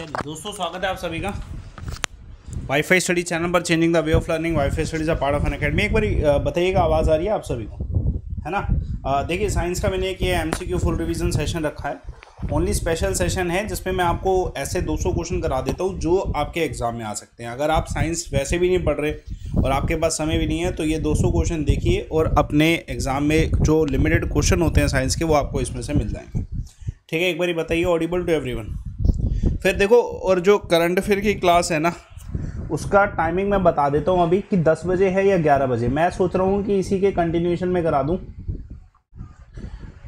चलिए दोस्तों स्वागत है आप सभी का वाईफाई स्टडी चैनल पर changing the way of learning wifi studies a part of Unacademy एक बार बताइएगा आवाज़ आ रही है आप सभी को है ना देखिए साइंस का मैंने एक ये एम फुल रिविजन सेशन रखा है ओनली स्पेशल सेशन है जिसमें मैं आपको ऐसे 200 क्वेश्चन करा देता हूँ जो आपके एग्ज़ाम में आ सकते हैं अगर आप साइंस वैसे भी नहीं पढ़ रहे और आपके पास समय भी नहीं है तो ये 200 क्वेश्चन देखिए और अपने एग्ज़ाम में जो लिमिटेड क्वेश्चन होते हैं साइंस के वो आपको इसमें से मिल जाएंगे ठीक है एक बार बताइए ऑडिबल टू एवरी वन फिर देखो और जो करंट अफेयर की क्लास है ना उसका टाइमिंग मैं बता देता हूँ अभी कि दस बजे है या ग्यारह बजे मैं सोच रहा हूँ कि इसी के कंटिन्यूशन में करा दूँ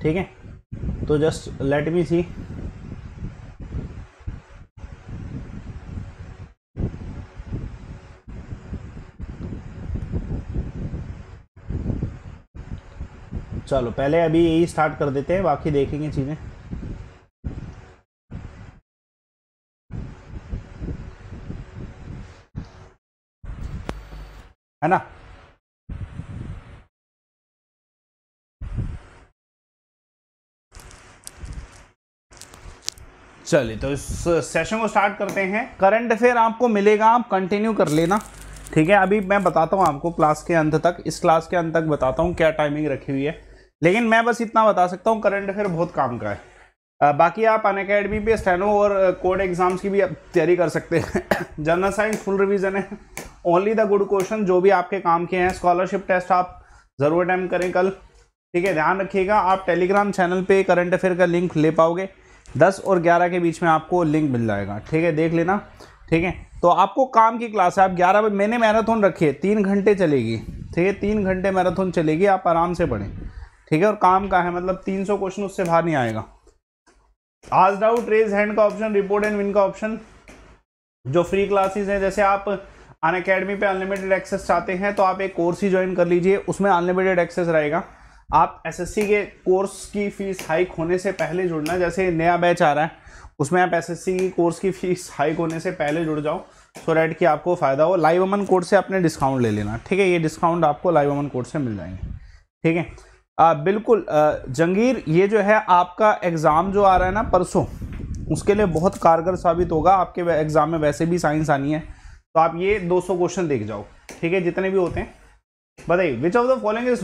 ठीक है तो जस्ट लेट मी सी चलो पहले अभी यही स्टार्ट कर देते हैं बाकी देखेंगे चीज़ें है ना चलिए तो इस सेशन को स्टार्ट करते हैं करंट अफेयर आपको मिलेगा आप कंटिन्यू कर लेना ठीक है अभी मैं बताता हूँ आपको क्लास के अंत तक इस क्लास के अंत तक बताता हूँ क्या टाइमिंग रखी हुई है लेकिन मैं बस इतना बता सकता हूँ करंट अफेयर बहुत काम का है आ, बाकी आप अन अकेडमी पे स्टैनो और कोड एग्ज़ाम्स की भी तैयारी कर सकते हैं जनरल साइंस फुल रिविज़न है ओनली द गुड क्वेश्चन जो भी आपके काम के हैं स्कॉलरशिप टेस्ट आप ज़रूर अटैम्प करें कल ठीक है ध्यान रखिएगा आप टेलीग्राम चैनल पे करंट अफेयर का लिंक ले पाओगे 10 और 11 के बीच में आपको लिंक मिल जाएगा ठीक है देख लेना ठीक है तो आपको काम की क्लास है आप ग्यारह बजे मैंने मैराथन रखी है तीन घंटे चलेगी ठीक है तीन घंटे मैराथन चलेगी आप आराम से पढ़ें ठीक है और काम का है मतलब तीन सौ क्वेश्चन उससे बाहर नहीं आएगा आज डाउट रेज हैंड का ऑप्शन रिपोर्ट एंड विन का ऑप्शन जो फ्री क्लासेज हैं जैसे आप अन अकेडमी पर अनलिमिटेड एक्सेस चाहते हैं तो आप एक कोर्स ही ज्वाइन कर लीजिए उसमें अनलिमिटेड एक्सेस रहेगा आप एसएससी के कोर्स की फ़ीस हाइक होने से पहले जुड़ना जैसे नया बैच आ रहा है उसमें आप एसएससी की कोर्स की फ़ीस हाइक होने से पहले जुड़ जाओ सो डैट कि आपको फ़ायदा हो लाइव अमन कोर्स से आपने डिस्काउंट ले लेना ठीक है ये डिस्काउंट आपको लाइव अमन कोर्स से मिल जाएंगे ठीक है आ, बिल्कुल जंगीर ये जो है आपका एग्ज़ाम जो आ रहा है ना परसों उसके लिए बहुत कारगर साबित होगा आपके एग्ज़ाम में वैसे भी साइंस आनी है तो आप ये 200 क्वेश्चन देख जाओ ठीक है जितने भी होते हैं बताइए which of the following is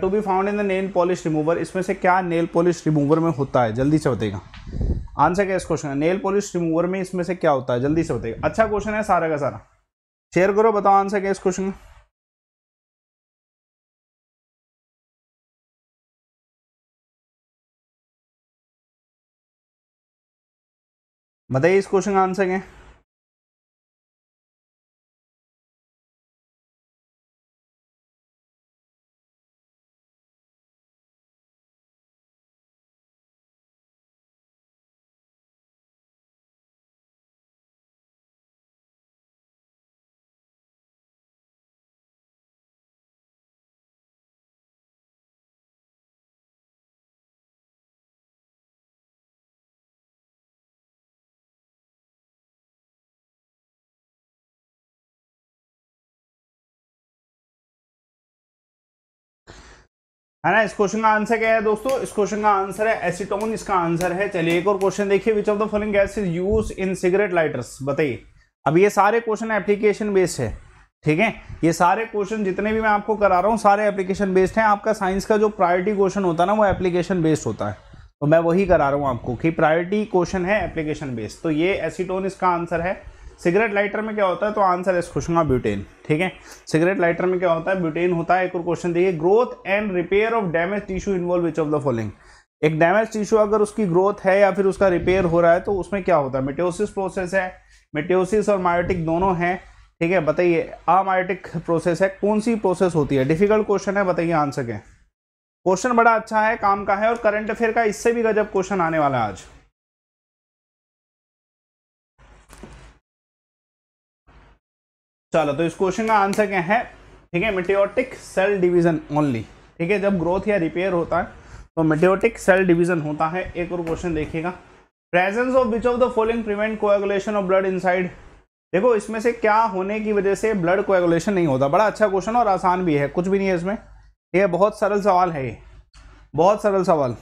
to be found in the nail polish remover इसमें से क्या नेल पॉलिश रिमूवर में होता है जल्दी से बताएगा आंसर क्या इस क्वेश्चन है नेल पॉलिश रिमूवर में इसमें से क्या होता है जल्दी से बताएगा अच्छा क्वेश्चन है सारा का सारा शेयर करो बताओ आंसर क्या इस क्वेश्चन का बताइए इस क्वेश्चन का आंसर क्या है ना इस क्वेश्चन का आंसर क्या है दोस्तों इस क्वेश्चन का आंसर है एसीटोन इसका आंसर है चलिए एक और क्वेश्चन देखिए which of the following gas is use in cigarette lighters बताइए अब ये सारे क्वेश्चन एप्लीकेशन बेस्ड है ठीक है ये सारे क्वेश्चन जितने भी मैं आपको करा रहा हूँ सारे एप्लीकेशन बेस्ड हैं आपका साइंस का जो प्रायोरिटी क्वेश्चन होता है ना वो एप्लीकेशन बेस्ड होता है तो मैं वही करा रहा हूँ आपको कि प्रायोरिटी क्वेश्चन है एप्लीकेशन बेस्ड तो ये एसिटोन इसका आंसर है सिगरेट लाइटर में क्या होता है तो आंसर इस खुशुमा ब्यूटेन ठीक है सिगरेट लाइटर में क्या होता है ब्यूटेन होता है एक और क्वेश्चन देखिए growth and repair of damage tissue involve which of the following एक डैमेज टिश्यू अगर उसकी ग्रोथ है या फिर उसका रिपेयर हो रहा है तो उसमें क्या होता है मिट्योसिस प्रोसेस है मिट्योसिस और मायोटिक दोनों हैं ठीक है बताइए अमायोटिक प्रोसेस है कौन सी प्रोसेस होती है डिफिकल्ट क्वेश्चन है बताइए आंसर के क्वेश्चन बड़ा अच्छा है काम का है और करंट अफेयर का इससे भी गजब क्वेश्चन आने वाला है आज चलो तो इस क्वेश्चन का आंसर क्या है ठीक है मेटेटिक सेल डिवीजन ओनली ठीक है जब ग्रोथ या रिपेयर होता है तो मेटेटिक सेल डिवीजन होता है एक और क्वेश्चन देखिएगा presence of which of the following prevent coagulation of blood inside देखो इसमें से क्या होने की वजह से ब्लड कोएगुलेशन नहीं होता बड़ा अच्छा क्वेश्चन और आसान भी है कुछ भी नहीं है इसमें ये बहुत सरल सवाल है ये बहुत सरल सवाल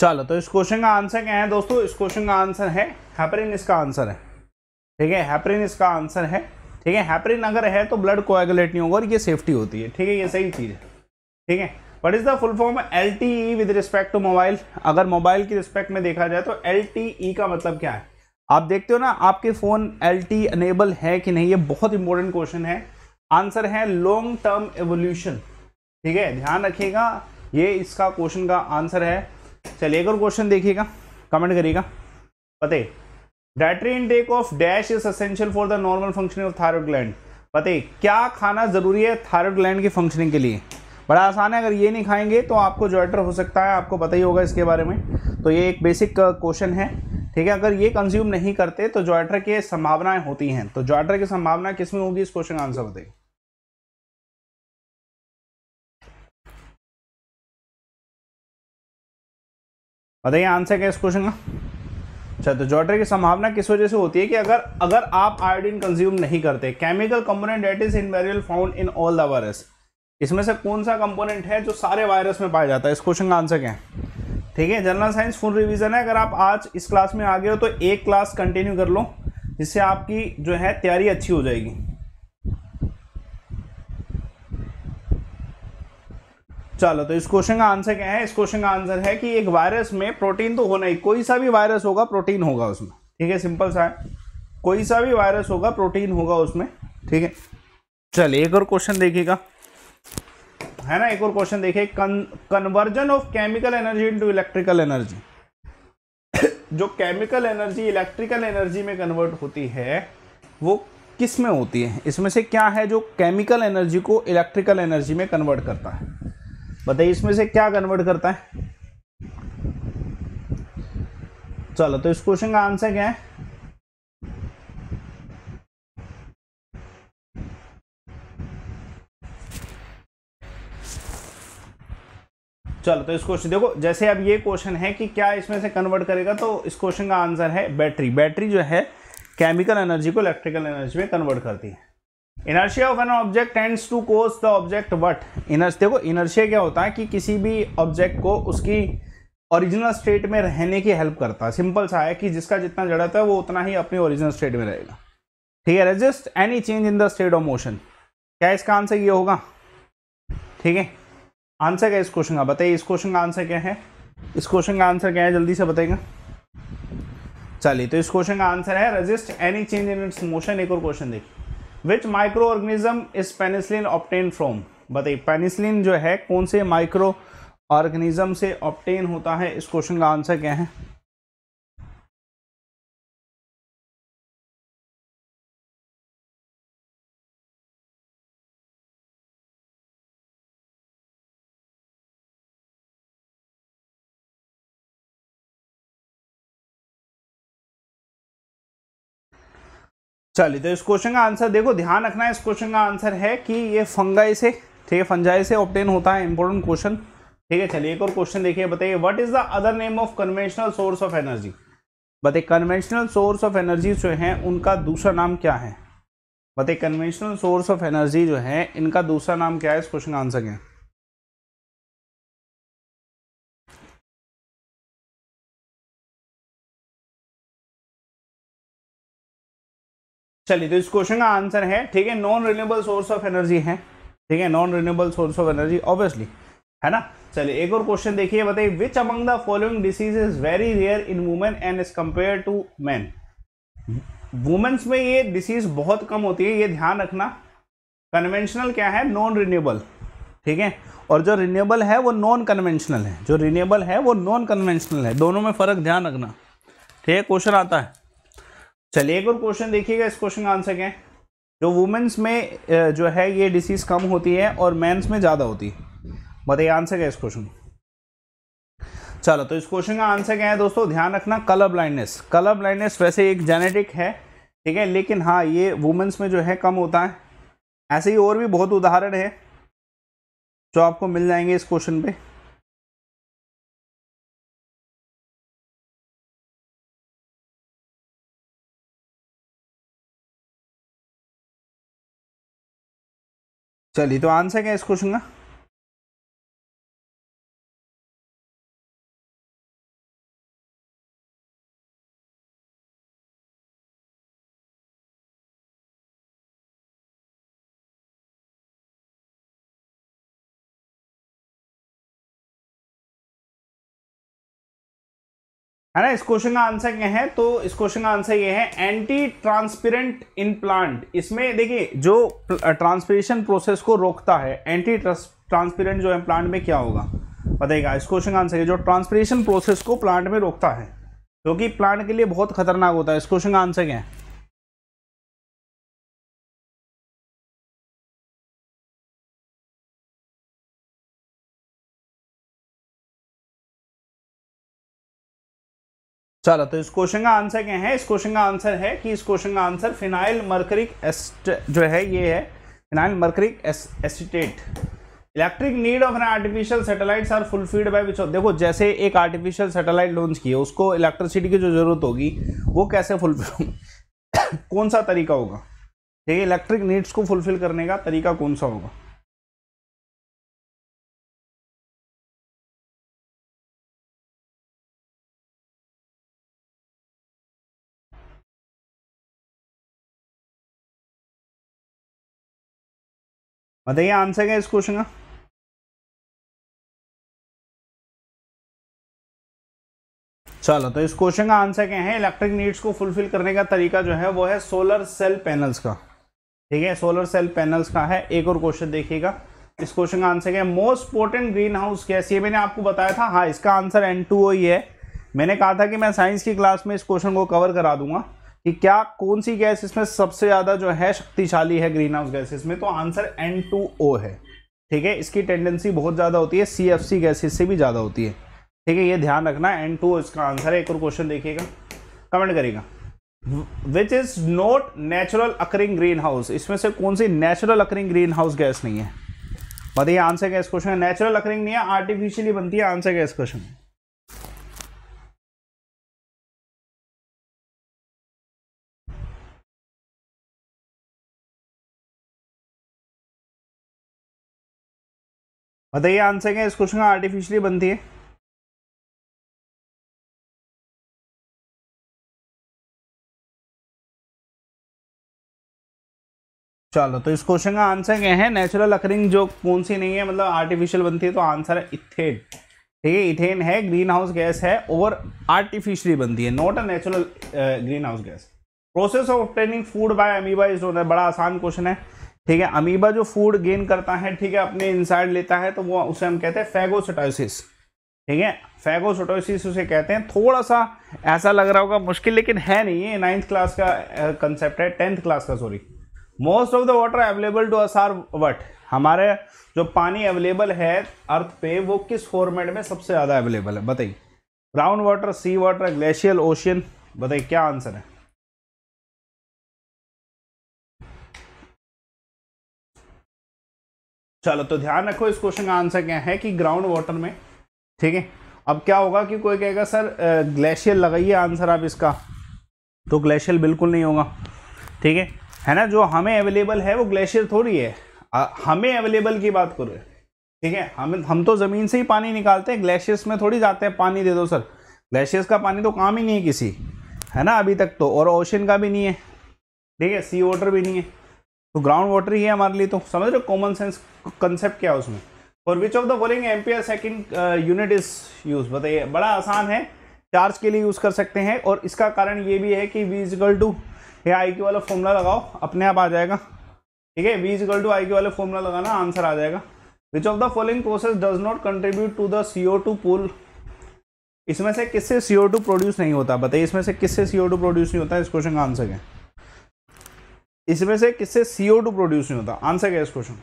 चलो तो इस क्वेश्चन का आंसर क्या है दोस्तों इस क्वेश्चन का आंसर है हैपरिन इसका आंसर है ठीक है हैपरिन इसका आंसर है ठीक है हैपरिन अगर है तो ब्लड कोएगुलेट नहीं होगा और ये सेफ्टी होती है ठीक है ये सही चीज़ है ठीक है what is the full form L T E with respect to mobile अगर मोबाइल की रिस्पेक्ट में देखा जाए तो एल टी ई का मतलब क्या है आप देखते हो ना आपके फ़ोन एल टी अनेबल है कि नहीं ये बहुत इंपॉर्टेंट क्वेश्चन है आंसर है लॉन्ग टर्म एवोल्यूशन ठीक है ध्यान रखिएगा ये इसका क्वेश्चन का आंसर है चलिए एक और क्वेश्चन देखिएगा कमेंट करिएगा पते dietary intake of dash is essential for the normal functioning of thyroid gland पते क्या खाना ज़रूरी है थायरॉयड ग्लैंड की फंक्शनिंग के लिए बड़ा आसान है अगर ये नहीं खाएंगे तो आपको ज्वाइटर हो सकता है आपको पता ही होगा इसके बारे में तो ये एक बेसिक क्वेश्चन है ठीक है अगर ये कंज्यूम नहीं करते तो ज्वाइटर की संभावनाएं होती हैं तो ज्वाइटर की संभावना किस में होगी इस क्वेश्चन का आंसर बताइए बताइए आंसर क्या इस क्वेश्चन का अच्छा तो जॉटरी की संभावना किस वजह से होती है कि अगर अगर आप आयोडीन कंज्यूम नहीं करते chemical component that is invariably found in all the virus इसमें से कौन सा कंपोनेंट है जो सारे वायरस में पाया जाता है इस क्वेश्चन का आंसर क्या है ठीक है जनरल साइंस फुल रिवीजन है अगर आप आज इस क्लास में आ गए हो तो एक क्लास कंटिन्यू कर लो जिससे आपकी जो है तैयारी अच्छी हो जाएगी चलो तो इस क्वेश्चन का आंसर क्या है इस क्वेश्चन का आंसर है कि एक वायरस में प्रोटीन तो होना ही कोई सा भी वायरस होगा प्रोटीन होगा उसमें ठीक है सिंपल सा है कोई सा भी वायरस होगा प्रोटीन होगा उसमें ठीक है चलिए एक और क्वेश्चन देखिएगा है ना एक और क्वेश्चन देखिए conversion of chemical energy into electrical energy जो केमिकल एनर्जी इलेक्ट्रिकल एनर्जी में कन्वर्ट होती है वो किस में होती है इसमें से क्या है जो केमिकल एनर्जी को इलेक्ट्रिकल एनर्जी में कन्वर्ट करता है बताइए इसमें से क्या कन्वर्ट करता है चलो तो इस क्वेश्चन का आंसर क्या है चलो तो इस क्वेश्चन देखो जैसे अब ये क्वेश्चन है कि क्या इसमें से कन्वर्ट करेगा तो इस क्वेश्चन का आंसर है बैटरी बैटरी जो है केमिकल एनर्जी को इलेक्ट्रिकल एनर्जी में कन्वर्ट करती है inertia of an object tends to cause the object what इनर्स देखो इनर्शिया क्या होता है कि किसी भी ऑब्जेक्ट को उसकी ओरिजिनल स्टेट में रहने की हेल्प करता है सिंपल सा है कि जिसका जितना जड़त है वो उतना ही अपनी ओरिजिनल स्टेट में रहेगा ठीक है resist any change in the state of motion क्या इसका आंसर ये होगा ठीक है आंसर क्या इस क्वेश्चन का बताइए इस क्वेश्चन का आंसर क्या है इस क्वेश्चन का आंसर क्या है जल्दी से बताइएगा चलिए तो इस क्वेश्चन का आंसर है resist any change in its motion एक और क्वेश्चन देखिए which microorganism is penicillin obtain from बताइए पेनिसलिन जो है कौन से माइक्रो ऑर्गेनिज्म से ऑप्टेन होता है इस क्वेश्चन का आंसर क्या है चलिए तो इस क्वेश्चन का आंसर देखो ध्यान रखना इस क्वेश्चन का आंसर है कि ये फंगाई से ठीक है फंजाई से ऑप्टेन होता है इंपॉर्टेंट क्वेश्चन ठीक है चलिए एक और क्वेश्चन देखिए बताइए what is the other name of conventional source of energy बताइए कन्वेंशनल सोर्स ऑफ एनर्जी जो है उनका दूसरा नाम क्या है बताइए कन्वेंशनल सोर्स ऑफ एनर्जी जो है इनका दूसरा नाम क्या है इस क्वेश्चन का आंसर क्या है चलिए तो इस क्वेश्चन का आंसर है ठीक है non renewable source of energy है ठीक है non renewable source of energy obviously है ना चलिए एक और क्वेश्चन देखिए बताइए which among the following disease is very rare in women and is compare to man womens में ये डिसीज बहुत कम होती है ये ध्यान रखना कन्वेंशनल क्या है नॉन रिन्यूएबल ठीक है और जो रिन्यूएबल है वो नॉन कन्वेंशनल है जो रिन्यूएबल है वो नॉन कन्वेंशनल है दोनों में फ़र्क ध्यान रखना ठीक है क्वेश्चन आता है चलिए एक और क्वेश्चन देखिएगा इस क्वेश्चन का आंसर क्या है जो वुमेन्स में जो है ये डिसीज़ कम होती है और मेन्स में ज़्यादा होती है बताइए आंसर क्या है इस क्वेश्चन चलो तो इस क्वेश्चन का आंसर क्या है दोस्तों ध्यान रखना कलर ब्लाइंडनेस कलर ब्लाइंडनेस वैसे एक जेनेटिक है ठीक है लेकिन हाँ ये वुमेन्स में जो है कम होता है ऐसे ही और भी बहुत उदाहरण है जो आपको मिल जाएंगे इस क्वेश्चन पे चलिए तो आंसर क्या है इस क्वेश्चन का है ना इस क्वेश्चन का आंसर क्या है तो इस क्वेश्चन का आंसर ये है एंटी ट्रांसपेरेंट इन प्लांट इसमें देखिए जो ट्रांसपेरेशन प्रोसेस को रोकता है एंटी ट्रांसपेरेंट जो है प्लांट में क्या होगा बताएगा इस क्वेश्चन का आंसर है जो ट्रांसपेरेशन प्रोसेस को प्लांट में रोकता है क्योंकि प्लांट के लिए बहुत खतरनाक होता है इस क्वेश्चन का आंसर क्या है चलो तो इस क्वेश्चन का आंसर क्या है इस क्वेश्चन का आंसर है कि इस क्वेश्चन का आंसर फिनाइल मर्करिक एस्ट जो है ये है phenyl mercuric acetate electric need of an artificial satellites are fulfilled by which देखो जैसे एक आर्टिफिशियल सैटेलाइट लॉन्च किया उसको इलेक्ट्रिसिटी की जो जरूरत होगी वो कैसे फुलफिल कौन सा तरीका होगा ठीक है इलेक्ट्रिक नीड्स को फुलफिल करने का तरीका कौन सा होगा बताइए आंसर क्या इस क्वेश्चन का चलो तो इस क्वेश्चन का आंसर क्या है इलेक्ट्रिक नीड्स को फुलफिल करने का तरीका जो है वो है सोलर सेल पैनल्स का ठीक है सोलर सेल पैनल्स का है एक और क्वेश्चन देखिएगा इस क्वेश्चन का आंसर क्या है most potent greenhouse gas ये मैंने आपको बताया था हाँ इसका आंसर एन टू ओ ही है मैंने कहा था कि मैं साइंस की क्लास में इस क्वेश्चन को कवर करा दूंगा कि क्या कौन सी गैस इसमें सबसे ज़्यादा जो है शक्तिशाली है ग्रीन हाउस गैसेस में तो आंसर एन टू ओ है ठीक है इसकी टेंडेंसी बहुत ज़्यादा होती है सी एफ सी गैसेज से भी ज़्यादा होती है ठीक है ये ध्यान रखना एन टू इसका आंसर है एक और क्वेश्चन देखिएगा कमेंट करेगा which is not natural occurring greenhouse इसमें से कौन सी natural occurring greenhouse gas नहीं है बताइए आंसर क्या इस क्वेश्चन है नेचुरल अकरिंग नहीं है आर्टिफिशियली बनती है आंसर इस क्वेश्चन बताइए आंसर क्या इस क्वेश्चन का आर्टिफिशियली बनती है चलो तो इस क्वेश्चन का आंसर क्या है नेचुरल अकरिंग जो कौन सी नहीं है मतलब आर्टिफिशियल बनती है तो आंसर है इथेन ठीक है इथेन है ग्रीन हाउस गैस है और आर्टिफिशियली बनती है not a natural greenhouse gas process of obtaining food by amoeba is बड़ा आसान क्वेश्चन है ठीक है अमीबा जो फूड गेन करता है ठीक है अपने इनसाइड लेता है तो वो उसे हम कहते हैं फैगोसोटोसिस ठीक है फैगोसोटोसिस उसे कहते हैं थोड़ा सा ऐसा लग रहा होगा मुश्किल लेकिन है नहीं ये नाइन्थ क्लास का कंसेप्ट है टेंथ क्लास का sorry most of the water available to us what हमारे जो पानी अवेलेबल है अर्थ पे वो किस फॉर्मेट में सबसे ज़्यादा अवेलेबल है बताइए brown water sea water glacial ocean बताइए क्या आंसर है चलो तो ध्यान रखो इस क्वेश्चन का आंसर क्या है कि ग्राउंड वाटर में ठीक है अब क्या होगा कि कोई कहेगा सर ग्लेशियर लगाइए आंसर आप इसका तो ग्लेशियर बिल्कुल नहीं होगा ठीक है है ना जो हमें अवेलेबल है वो ग्लेशियर थोड़ी है हमें अवेलेबल की बात करो ठीक है हम हम तो ज़मीन से ही पानी निकालते हैं ग्लेशियर्स में थोड़ी जाते हैं पानी दे दो सर ग्लेशियर्स का पानी तो काम ही नहीं है किसी है ना अभी तक तो और ओशन का भी नहीं है ठीक है सी वाटर भी नहीं है तो ग्राउंड वाटर ही है हमारे लिए तो समझ रहे कॉमन सेंस कंसेप्ट क्या है उसमें और which of the following ampere second unit is use बताइए बड़ा आसान है चार्ज के लिए यूज़ कर सकते हैं और इसका कारण ये भी है कि वी टू ये आई क्यू वाला फॉर्मूला लगाओ अपने आप आ जाएगा ठीक है वी टू आई क्यू वाला फॉर्मूला लगाना आंसर आ जाएगा which of the following process does not contribute to the C O two pool इसमें से किससे सी ओ टू प्रोड्यूस नहीं होता बताइए इसमें से किससे सी ओ टू प्रोड्यूस नहीं होता इस क्वेश्चन का आंसर है इसमें से किससे सीओ टू प्रोड्यूस नहीं होता आंसर क्या इस क्वेश्चन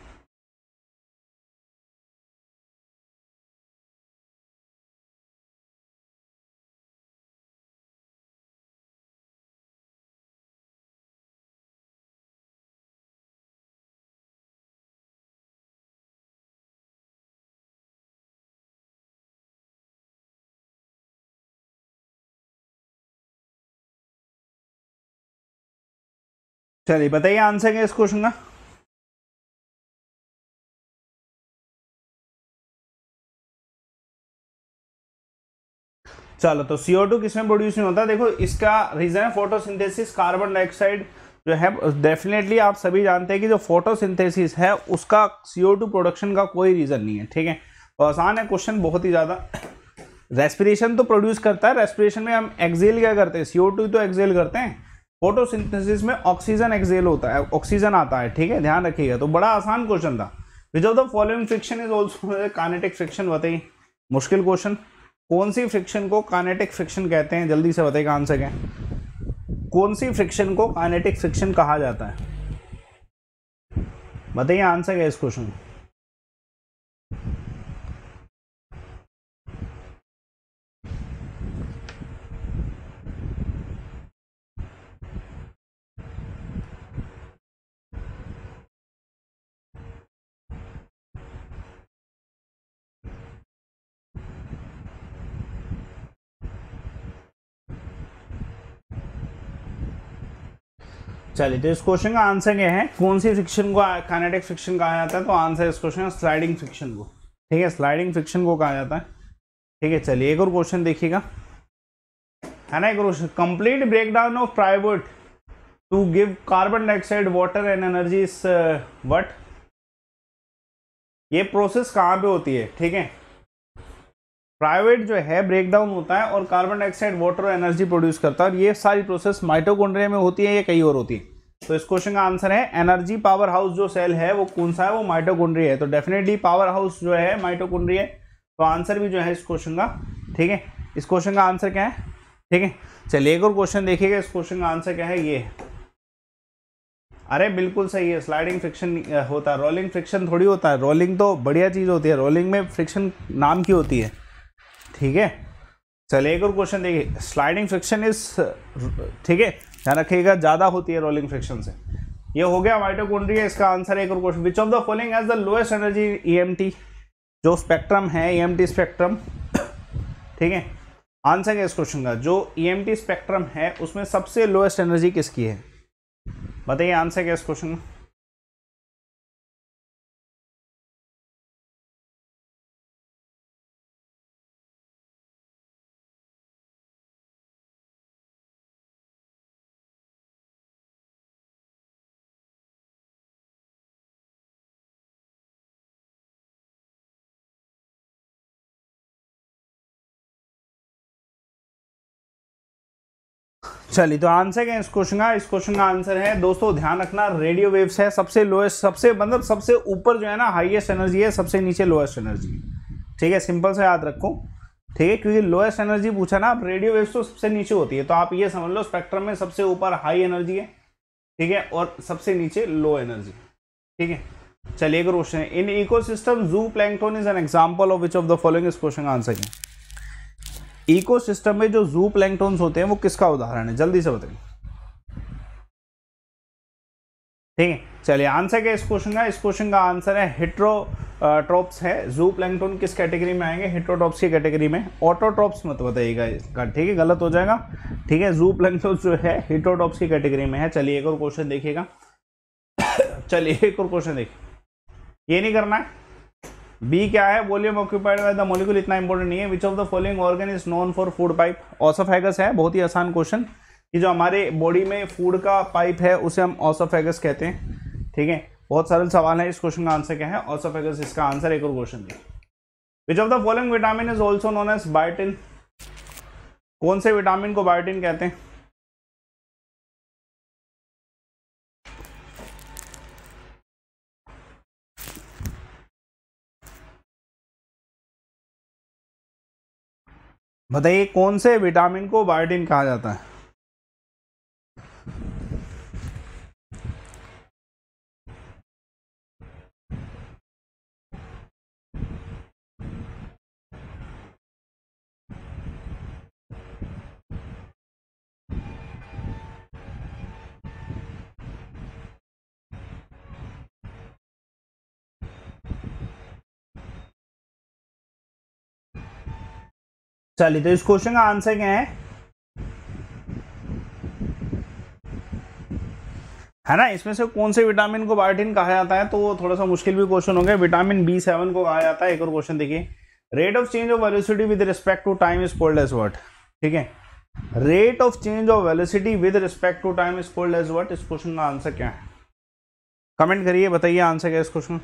चलिए बताइए आंसर क्या इस क्वेश्चन का चलो तो सीओ टू किसमें प्रोड्यूस नहीं होता देखो इसका रीजन है फोटोसिंथेसिस कार्बन डाइऑक्साइड जो है डेफिनेटली आप सभी जानते हैं कि जो फोटोसिंथेसिस है उसका सीओ टू प्रोडक्शन का कोई रीज़न नहीं है ठीक है तो आसान है क्वेश्चन बहुत ही ज़्यादा रेस्पिरेशन तो प्रोड्यूस करता है रेस्पिरेशन में हम एक्सेल क्या करते हैं सीओ टू तो एक्सेल करते हैं फोटोसिंथेसिस में ऑक्सीजन एक्सेल होता है ऑक्सीजन आता है ठीक है ध्यान रखिएगा तो बड़ा आसान क्वेश्चन था which of the following friction is also kinetic friction बताइए मुश्किल क्वेश्चन कौन सी फ्रिक्शन को कानेटिक फ्रिक्शन कहते हैं जल्दी से बताइए आंसर क्या कौन सी फ्रिक्शन को कानेटिक फ्रिक्शन कहा जाता है बताइए आंसर क्या इस क्वेश्चन को चलिए तो इस क्वेश्चन का आंसर क्या है कौन सी फ्रिक्शन को काइनेटिक फ्रिक्शन कहा जाता है तो आंसर इस क्वेश्चन का स्लाइडिंग फ्रिक्शन को ठीक है स्लाइडिंग फ्रिक्शन को कहा जाता है ठीक है चलिए एक और क्वेश्चन देखिएगा है ना एक question complete breakdown of pyruvate to give carbon dioxide water and energy is what ये प्रोसेस कहाँ पे होती है ठीक है प्राइवेट जो है ब्रेकडाउन होता है और कार्बन डाइऑक्साइड वाटर और एनर्जी प्रोड्यूस करता है और ये सारी प्रोसेस माइटोकॉन्ड्रिया में होती है या कहीं और होती है तो इस क्वेश्चन का आंसर है एनर्जी पावर हाउस जो सेल है वो कौन सा है वो माइटोकॉन्ड्रिया है तो डेफिनेटली पावर हाउस जो है माइटोकॉन्ड्रिया तो आंसर भी जो है इस क्वेश्चन का ठीक है इस क्वेश्चन का आंसर क्या है ठीक है चलिए एक और क्वेश्चन देखिएगा इस क्वेश्चन का आंसर क्या है ये अरे बिल्कुल सही है स्लाइडिंग फ्रिक्शन होता है रोलिंग फ्रिक्शन थोड़ी होता है रोलिंग तो बढ़िया चीज़ होती है रोलिंग में फ्रिक्शन नाम की होती है ठीक है चलिए एक और क्वेश्चन देखिए स्लाइडिंग फ्रिक्शन इज ठीक है ध्यान रखिएगा ज़्यादा होती है रोलिंग फ्रिक्शन से ये हो गया माइटोकॉन्ड्रिया इसका आंसर एक और question which of the following has the lowest energy EMT जो स्पेक्ट्रम है ईएमटी e स्पेक्ट्रम ठीक है आंसर क्या इस क्वेश्चन का जो ईएमटी e स्पेक्ट्रम है उसमें सबसे लोएस्ट एनर्जी किसकी है बताइए आंसर क्या इस क्वेश्चन का चलिए तो आंसर क्या इस क्वेश्चन का इस क्वेश्चन का आंसर है दोस्तों ध्यान रखना रेडियो वेव्स है सबसे लोएस्ट सबसे मतलब सबसे ऊपर जो है ना हाईएस्ट एनर्जी है सबसे नीचे लोएस्ट एनर्जी ठीक है सिंपल से याद रखो ठीक है क्योंकि लोएस्ट एनर्जी पूछा ना आप रेडियो वेव्स तो सबसे नीचे होती है तो आप ये समझ लो स्पेक्ट्रम में सबसे ऊपर हाई एनर्जी है ठीक है और सबसे नीचे लो एनर्जी ठीक है चलिए एक question in ecosystem zooplankton is an example of which of the following इस क्वेश्चन का आंसर है इकोसिस्टम में जो जू प्लैंक्टोन्स होते हैं वो किसका उदाहरण है जल्दी से बताइए ठीक है चलिए आंसर क्या इस क्वेश्चन का इस क्वेश्चन का आंसर है हिट्रोट्रॉप्स है जू प्लैंगटोन किस कैटेगरी में आएंगे हिट्रोट्रॉप्स की कैटेगरी में ऑटोट्रॉप्स मत बताइएगा इसका ठीक है गलत हो जाएगा ठीक है जू प्लैंगटोन जो है हिट्रोट्रॉप्स की कैटेगरी में है चलिए एक और क्वेश्चन देखिएगा चलिए एक और क्वेश्चन देखिए ये नहीं करना है बी क्या है volume occupied by the molecule इतना इंपॉर्टेंट नहीं है which of the following organ is known for food pipe oesophagus है बहुत ही आसान क्वेश्चन कि जो हमारे बॉडी में फूड का पाइप है उसे हम ऑसोफेगस कहते हैं ठीक है बहुत सरल सवाल है इस क्वेश्चन का आंसर क्या है ऑसोफेगस इसका आंसर एक और क्वेश्चन दिया which of the following vitamin is also known as biotin कौन से विटामिन को बायोटिन कहते हैं बताइए कौन से विटामिन को बायोटिन कहा जाता है चलिए तो इस क्वेश्चन का आंसर क्या है है ना इसमें से कौन से विटामिन को बायोटिन कहा जाता है तो वो थोड़ा सा मुश्किल भी क्वेश्चन हो गया विटामिन बी सेवन को कहा जाता है एक और क्वेश्चन देखिए rate of change of velocity with respect to time is called as what ठीक है rate of change of velocity with respect to time is called as what इस क्वेश्चन का आंसर क्या है कमेंट करिए बताइए आंसर क्या इस क्वेश्चन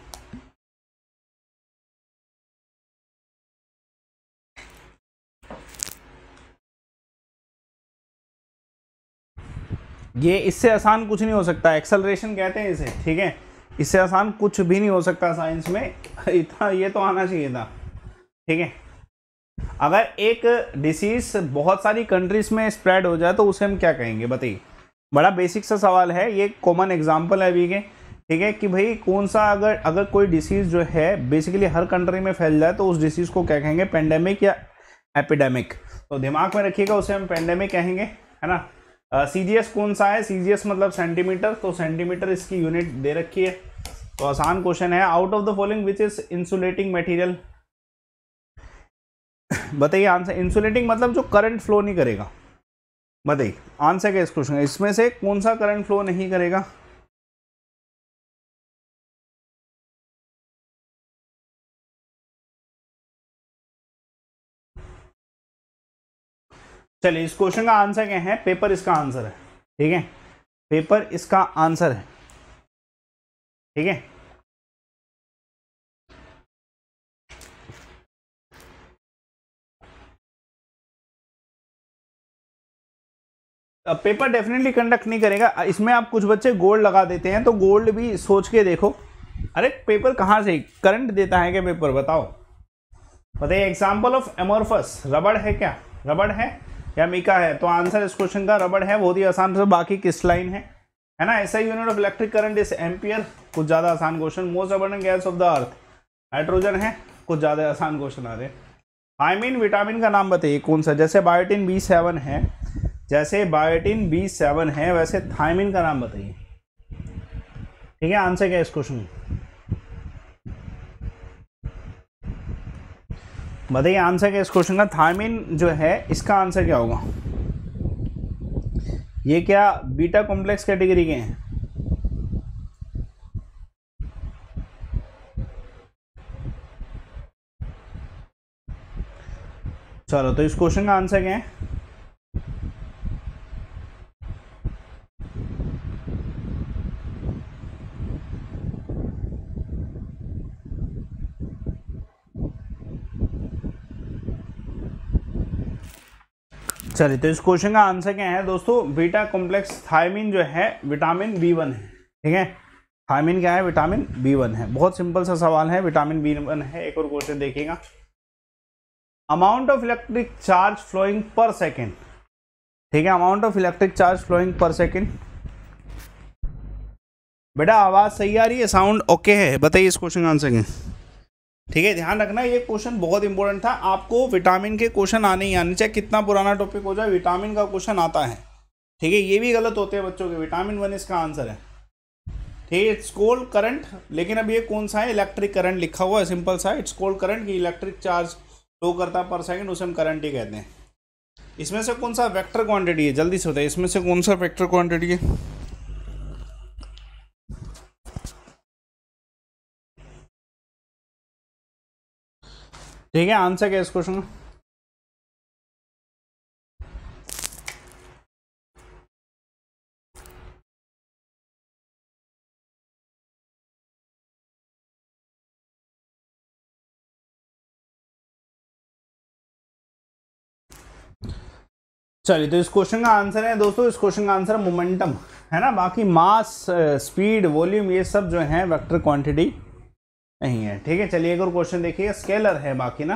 ये इससे आसान कुछ नहीं हो सकता एक्सलरेशन कहते हैं इसे ठीक है इससे आसान कुछ भी नहीं हो सकता साइंस में इतना ये तो आना चाहिए था ठीक है अगर एक डिसीज बहुत सारी कंट्रीज में स्प्रेड हो जाए तो उसे हम क्या कहेंगे बताइए बड़ा बेसिक सा सवाल है ये कॉमन एग्जाम्पल है अभी के ठीक है कि भाई कौन सा अगर अगर कोई डिसीज़ जो है बेसिकली हर कंट्री में फैल जाए तो उस डिसीज़ को क्या कहेंगे पेंडेमिक या एपिडेमिक तो दिमाग में रखिएगा उसे हम पेंडेमिक कहेंगे है ना सी कौन सा है सी मतलब सेंटीमीटर तो सेंटीमीटर इसकी यूनिट दे रखी है तो आसान क्वेश्चन है out of the following which is insulating material बताइए आंसर इंसुलेटिंग मतलब जो करंट फ्लो नहीं करेगा बताइए आंसर क्या इस क्वेश्चन इसमें से कौन सा करंट फ्लो नहीं करेगा चलिए इस क्वेश्चन का आंसर क्या है पेपर इसका आंसर है ठीक है पेपर इसका आंसर है ठीक है पेपर डेफिनेटली कंडक्ट नहीं करेगा इसमें आप कुछ बच्चे गोल्ड लगा देते हैं तो गोल्ड भी सोच के देखो अरे पेपर कहां से करंट देता है क्या पेपर बताओ बताइए एग्जाम्पल ऑफ एमोरफस रबड़ है क्या रबड़ है या मीका है तो आंसर इस क्वेश्चन का रबड़ है बहुत ही आसान से बाकी किस लाइन है है ना ऐसा unit of electric current is ampere कुछ ज़्यादा आसान question most abundant gas of the earth hydrogen है कुछ ज़्यादा आसान क्वेश्चन आ रहे आयमीन विटामिन का नाम बताइए कौन सा जैसे बायोटिन बी सेवन है जैसे बायोटिन बी सेवन है वैसे थायमिन का नाम बताइए ठीक है आंसर क्या है इस क्वेश्चन बताइए आंसर क्या इस क्वेश्चन का थायमिन जो है इसका आंसर क्या होगा ये क्या बीटा कॉम्प्लेक्स कैटेगरी के हैं चलो तो इस क्वेश्चन का आंसर क्या है चलिए तो इस क्वेश्चन का आंसर क्या है दोस्तों बीटा कॉम्प्लेक्स थायमिन जो है विटामिन बी वन है ठीक है थायमिन क्या है विटामिन बी वन है बहुत सिंपल सा सवाल है विटामिन बी वन है एक और क्वेश्चन देखिएगा amount of electric charge flowing per second ठीक है amount of electric charge flowing per second बेटा आवाज़ सही आ रही है साउंड ओके है बताइए इस क्वेश्चन का आंसर क्या ठीक है ध्यान रखना ये क्वेश्चन बहुत इंपॉर्टेंट था आपको विटामिन के क्वेश्चन आने ही आने चाहे कितना पुराना टॉपिक हो जाए विटामिन का क्वेश्चन आता है ठीक है ये भी गलत होते हैं बच्चों के विटामिन वन इसका आंसर है ठीक है इट्स कोल्ड करंट लेकिन अब ये कौन सा है इलेक्ट्रिक करंट लिखा हुआ है सिंपल सा इट्स कोल्ड करंट कि इलेक्ट्रिक चार्ज फ्लो करता है पर सेकेंड उसे हम करंट ही कहते हैं इसमें से कौन सा वैक्टर क्वान्टिटी है जल्दी से होता है इसमें से कौन सा वैक्टर क्वान्टिटी है ठीक है आंसर क्या इस क्वेश्चन का चलिए तो इस क्वेश्चन का आंसर है दोस्तों इस क्वेश्चन का आंसर मोमेंटम है ना बाकी मास स्पीड वॉल्यूम ये सब जो है वेक्टर क्वांटिटी नहीं है ठीक है चलिए एक और क्वेश्चन देखिए स्केलर है बाकी ना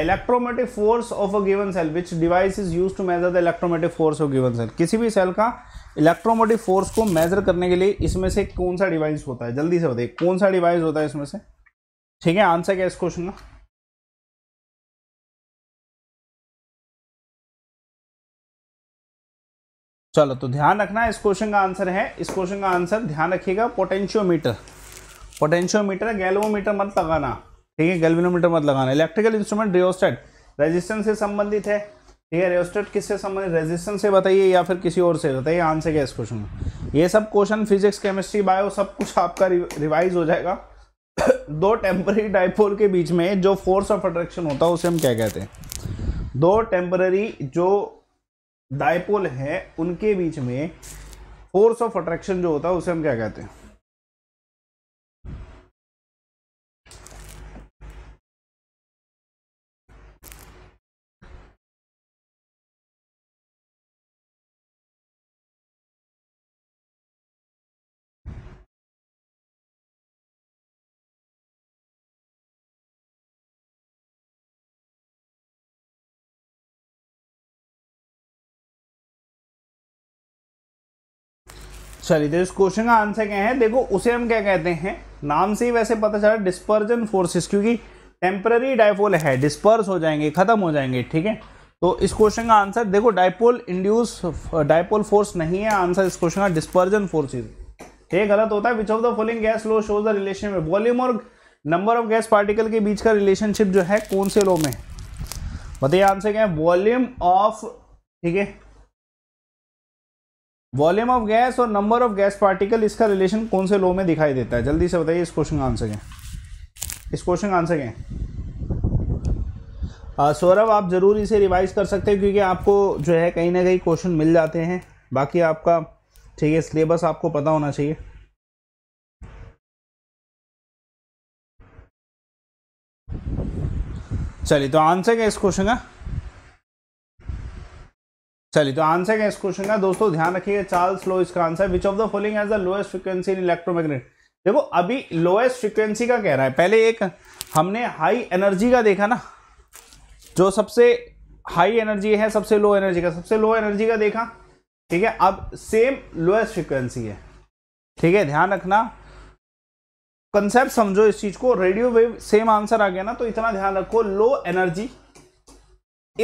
electromotive force of a given cell which device is use to measure the electromotive force of given cell किसी भी सेल का इलेक्ट्रोमेटिव फोर्स को मेजर करने के लिए इसमें से कौन सा डिवाइस होता है जल्दी से बताइए कौन सा डिवाइस होता है इसमें से ठीक है आंसर क्या इस क्वेश्चन का चलो तो ध्यान रखना इस क्वेश्चन का आंसर है इस क्वेश्चन का आंसर ध्यान रखिएगा पोटेंशियोमीटर पोटेंशियोमीटर गैल्वोमीटर मत लगाना ठीक है गैल्विनोमीटर मत लगाना इलेक्ट्रिकल इंस्ट्रूमेंट रियोस्टेट रेजिस्टेंस से संबंधित है ठीक है रियोस्टेट किससे संबंधित रेजिस्टेंस से बताइए या फिर किसी और से बताइए आंसर क्या इस क्वेश्चन में ये सब क्वेश्चन फिजिक्स केमिस्ट्री बायो सब कुछ आपका रिवाइज हो जाएगा दो टेम्पररी डाइपोल के बीच में जो फोर्स ऑफ अट्रैक्शन होता है उसे हम क्या कहते हैं दो टेम्पररी जो डाइपोल हैं उनके बीच में फोर्स ऑफ अट्रैक्शन जो होता है उसे हम क्या कहते हैं चलिए तो इस क्वेश्चन का आंसर क्या है देखो उसे हम क्या कहते हैं नाम से ही वैसे पता चला डिस्पर्जन फोर्सेस क्योंकि टेम्पररी डायपोल है डिस्पर्स हो जाएंगे खत्म हो जाएंगे ठीक है तो इस क्वेश्चन का आंसर देखो डायपोल इंड्यूस डायपोल फोर्स नहीं है आंसर इस क्वेश्चन का डिस्पर्जन फोर्सेज ये गलत होता है which of the following gas law shows the relation में वॉल्यूम और नंबर ऑफ गैस पार्टिकल के बीच का रिलेशनशिप जो है कौन से लो में बताइए आंसर क्या है वॉल्यूम ऑफ ठीक है वॉल्यूम ऑफ गैस और नंबर ऑफ गैस पार्टिकल इसका रिलेशन कौन से लॉ में दिखाई देता है जल्दी से बताइए इस क्वेश्चन का आंसर क्या इस क्वेश्चन का आंसर क्या सौरभ आप ज़रूर इसे रिवाइज कर सकते हैं क्योंकि आपको जो है कहीं ना कहीं क्वेश्चन मिल जाते हैं बाकी आपका ठीक है सिलेबस आपको पता होना चाहिए चलिए तो आंसर क्या इस क्वेश्चन का चलिए तो आंसर क्या इस क्वेश्चन का दोस्तों ध्यान रखिएगा चार्ल्स लो इसका answer which of the following has the lowest frequency in electromagnet देखो अभी लोएस्ट फ्रिक्वेंसी का कह रहा है पहले एक हमने हाई एनर्जी का देखा ना जो सबसे हाई एनर्जी है सबसे लो एनर्जी का सबसे लो एनर्जी का देखा ठीक है अब सेम लोएस्ट फ्रिक्वेंसी है ठीक है ध्यान रखना कंसेप्ट समझो इस चीज को रेडियो वेव सेम आंसर आ गया ना तो इतना ध्यान रखो low energy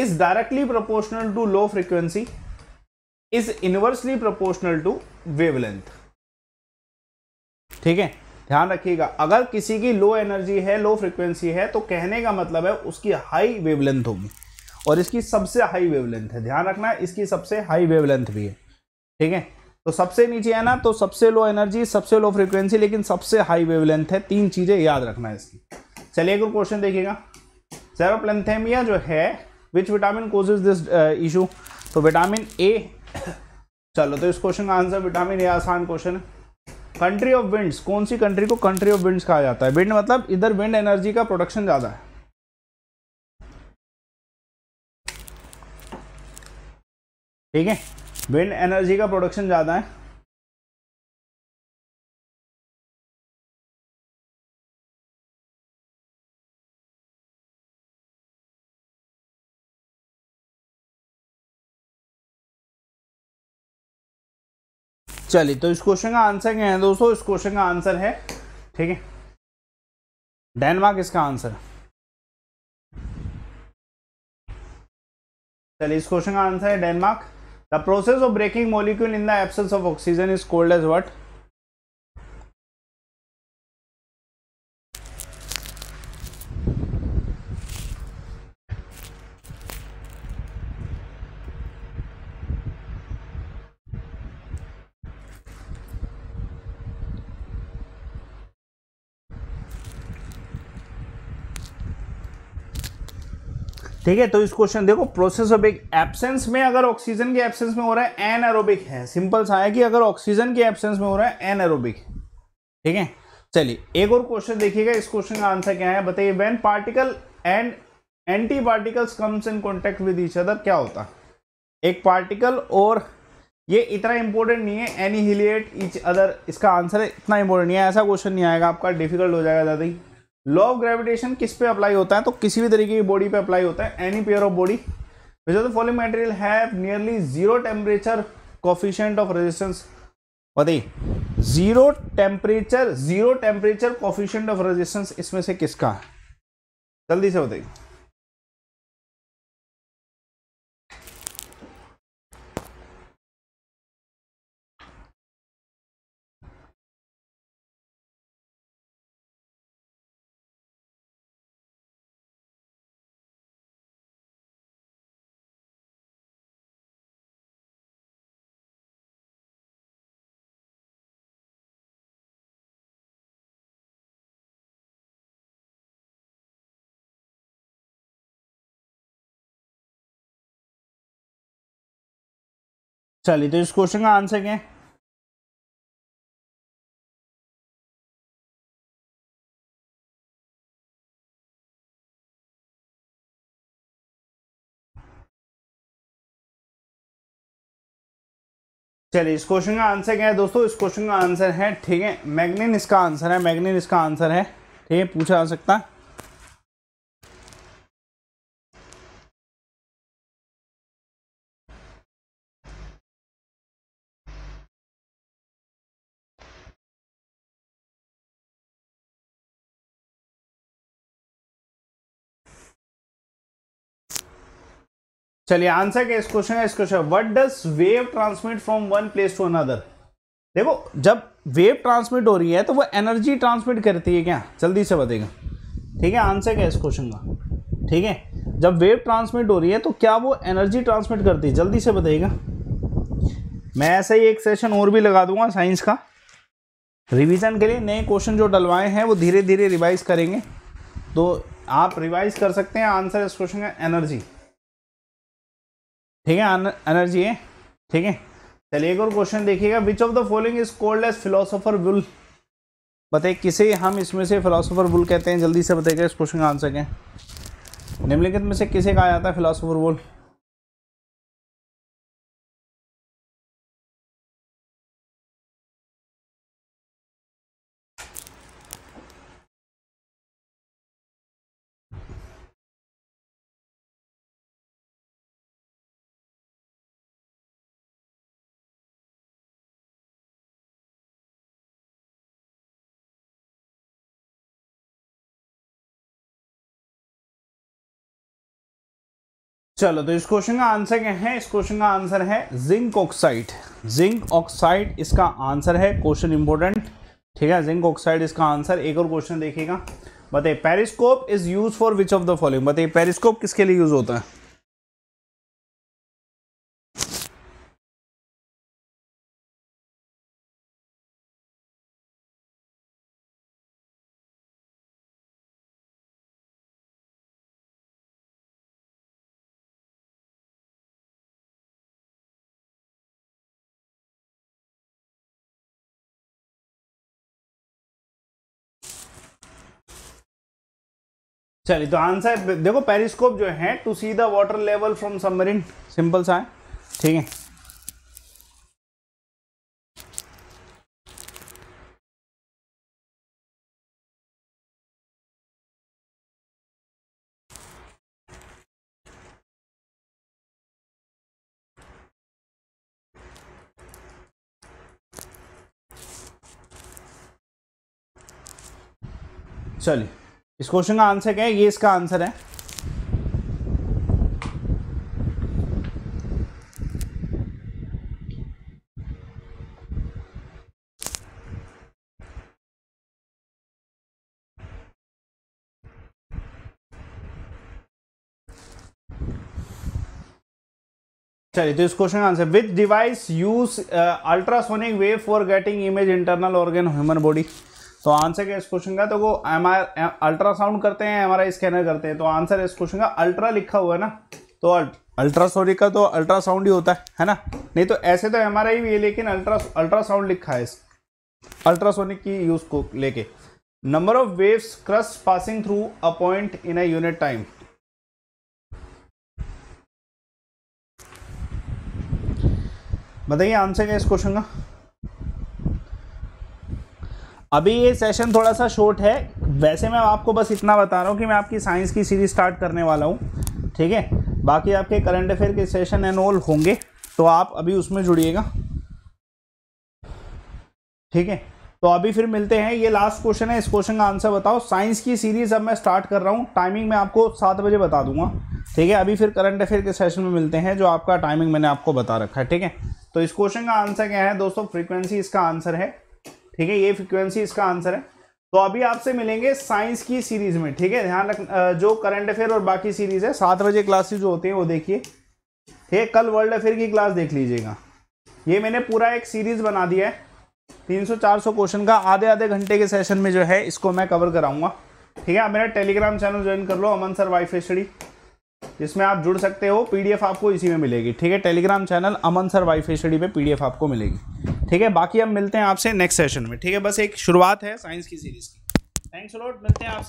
is directly proportional to low frequency is inversely proportional to wavelength ठीक है ध्यान रखिएगा अगर किसी की लो एनर्जी है लो फ्रीक्वेंसी है तो कहने का मतलब है उसकी हाई वेवलेंथ होगी और इसकी सबसे हाई वेवलेंथ है ध्यान रखना इसकी सबसे हाई वेवलेंथ भी है ठीक है तो सबसे नीचे है ना तो सबसे लो एनर्जी सबसे लो फ्रीक्वेंसी लेकिन सबसे हाई वेवलेंथ है तीन चीज़ें याद रखना है इसकी चलिए एक क्वेश्चन देखिएगा सेरोप्लेंथेमिया जो है which vitamin causes this issue तो विटामिन ए चलो तो इस क्वेश्चन का आंसर विटामिन ए आसान क्वेश्चन है कंट्री ऑफ विंड्स कौन सी कंट्री को कंट्री ऑफ विंड्स कहा जाता है विंड मतलब इधर विंड एनर्जी का प्रोडक्शन ज़्यादा है ठीक है विंड एनर्जी का प्रोडक्शन ज़्यादा है चलिए तो इस क्वेश्चन का आंसर क्या है दोस्तों इस क्वेश्चन का आंसर है ठीक है डेनमार्क इसका आंसर चलिए इस क्वेश्चन का आंसर है Denmark the process of breaking molecule in the absence of oxygen is called as what ठीक है तो इस क्वेश्चन देखो प्रोसेस ऑफ एक एब्सेंस में अगर ऑक्सीजन के एब्सेंस में हो रहा है एन एरोबिक है सिंपल सा है कि अगर ऑक्सीजन के एब्सेंस में हो रहा है एन एरोबिक ठीक है चलिए एक और क्वेश्चन देखिएगा इस क्वेश्चन का आंसर क्या है बताइए when particle and anti particles comes in contact with each other क्या होता एक पार्टिकल और ये इतना इंपॉर्टेंट नहीं है एनी हिलियट इच अदर इसका आंसर है इतना इंपॉर्टेंट नहीं है ऐसा क्वेश्चन नहीं आएगा आपका डिफिकल्ट हो जाएगा ज़्यादा ही लॉ ऑफ ग्रेविटेशन किस पे अप्लाई होता है तो किसी भी तरीके की बॉडी पे अप्लाई होता है any pair of body which of the following material have nearly zero temperature coefficient of resistance बताइए zero temperature zero temperature coefficient of resistance इसमें से किसका जल्दी से बताइए चलिए तो इस क्वेश्चन का आंसर क्या है चलिए इस क्वेश्चन का आंसर क्या है दोस्तों इस क्वेश्चन का आंसर है ठीक है मैग्नेन इसका आंसर है मैग्नेन इसका आंसर है ठीक है पूछा जा सकता है चलिए आंसर क्या इस क्वेश्चन का इस question what does wave transmit from one place to another देखो जब वेव ट्रांसमिट हो रही है तो वो एनर्जी ट्रांसमिट करती है क्या जल्दी से बताएगा ठीक है आंसर क्या इस क्वेश्चन का ठीक है जब वेव ट्रांसमिट हो रही है तो क्या वो एनर्जी ट्रांसमिट करती है जल्दी से बताइएगा मैं ऐसा ही एक सेशन और भी लगा दूंगा साइंस का रिवीजन के लिए नए क्वेश्चन जो डलवाए हैं वो धीरे धीरे रिवाइज करेंगे तो आप रिवाइज कर सकते हैं आंसर इस क्वेश्चन का एनर्जी ठीक है एनर्जी है ठीक है चलिए एक और क्वेश्चन देखिएगा which of the following is called as philosopher wool बताइए किसे हम इसमें से फिलोसोफर बुल कहते हैं जल्दी से बताइएगा इस क्वेश्चन का आंसर क्या निम्नलिखित में से किसे कहा जाता है फिलोसोफर बुल चलो तो इस क्वेश्चन का आंसर क्या है इस क्वेश्चन का आंसर है जिंक ऑक्साइड जिंक ऑक्साइड इसका आंसर है क्वेश्चन इंपॉर्टेंट ठीक है जिंक ऑक्साइड इसका आंसर एक और क्वेश्चन देखिएगा बताइए periscope is use for which of the following बताइए पेरिस्कोप किसके लिए यूज होता है चलिए तो आंसर देखो पेरिस्कोप जो है to see the water level from submarine simple सा है ठीक है चलिए इस क्वेश्चन का आंसर क्या है ये इसका आंसर है चलिए तो इस क्वेश्चन का answer with device use ultrasonic wave for getting image internal organ human body तो आंसर क्या इस क्वेश्चन का तो वो एम अल्ट्रासाउंड करते हैं एम स्कैनर करते हैं तो आंसर इस क्वेश्चन का अल्ट्रा लिखा हुआ है ना तो अल्ट्रासोनिक का तो अल्ट्रासाउंड ही होता है है ना नहीं तो ऐसे तो एम भी है लेकिन अल्ट्रा अल्ट्रासाउंड लिखा है इस अल्ट्रासोनिक की यूज को लेके number of waves cross passing through a point in a unit time बताइए आंसर क्या इस क्वेश्चन का अभी ये सेशन थोड़ा सा शॉर्ट है वैसे मैं आपको बस इतना बता रहा हूँ कि मैं आपकी साइंस की सीरीज स्टार्ट करने वाला हूँ ठीक है बाकी आपके करंट अफेयर के सेशन एंड ऑल होंगे तो आप अभी उसमें जुड़िएगा ठीक है तो अभी फिर मिलते हैं ये लास्ट क्वेश्चन है इस क्वेश्चन का आंसर बताओ साइंस की सीरीज अब मैं स्टार्ट कर रहा हूँ टाइमिंग मैं आपको सात बजे बता दूंगा ठीक है अभी फिर करंट अफेयर के सेशन में मिलते हैं जो आपका टाइमिंग मैंने आपको बता रखा है ठीक है तो इस क्वेश्चन का आंसर क्या है दोस्तों फ्रीक्वेंसी इसका आंसर है ठीक है ये फ्रिक्वेंसी इसका आंसर है तो अभी आपसे मिलेंगे साइंस की सीरीज में ठीक है ध्यान रख जो करंट अफेयर और बाकी सीरीज है सात बजे क्लासेज जो होती हैं वो देखिए ठीक है कल वर्ल्ड अफेयर की क्लास देख लीजिएगा ये मैंने पूरा एक सीरीज बना दिया है 300-400 क्वेश्चन का आधे आधे घंटे के सेशन में जो है इसको मैं कवर कराऊंगा ठीक है आप मेरा टेलीग्राम चैनल ज्वाइन कर लो अमन सर वाई फेसड़ी जिसमें आप जुड़ सकते हो पीडीएफ आपको इसी में मिलेगी ठीक है टेलीग्राम चैनल अमन सर वाई फेसडी पे पीडीएफ आपको मिलेगी ठीक है बाकी हम मिलते हैं आपसे नेक्स्ट सेशन में ठीक है बस एक शुरुआत है साइंस की सीरीज़ की थैंक्स लॉट मिलते हैं आपसे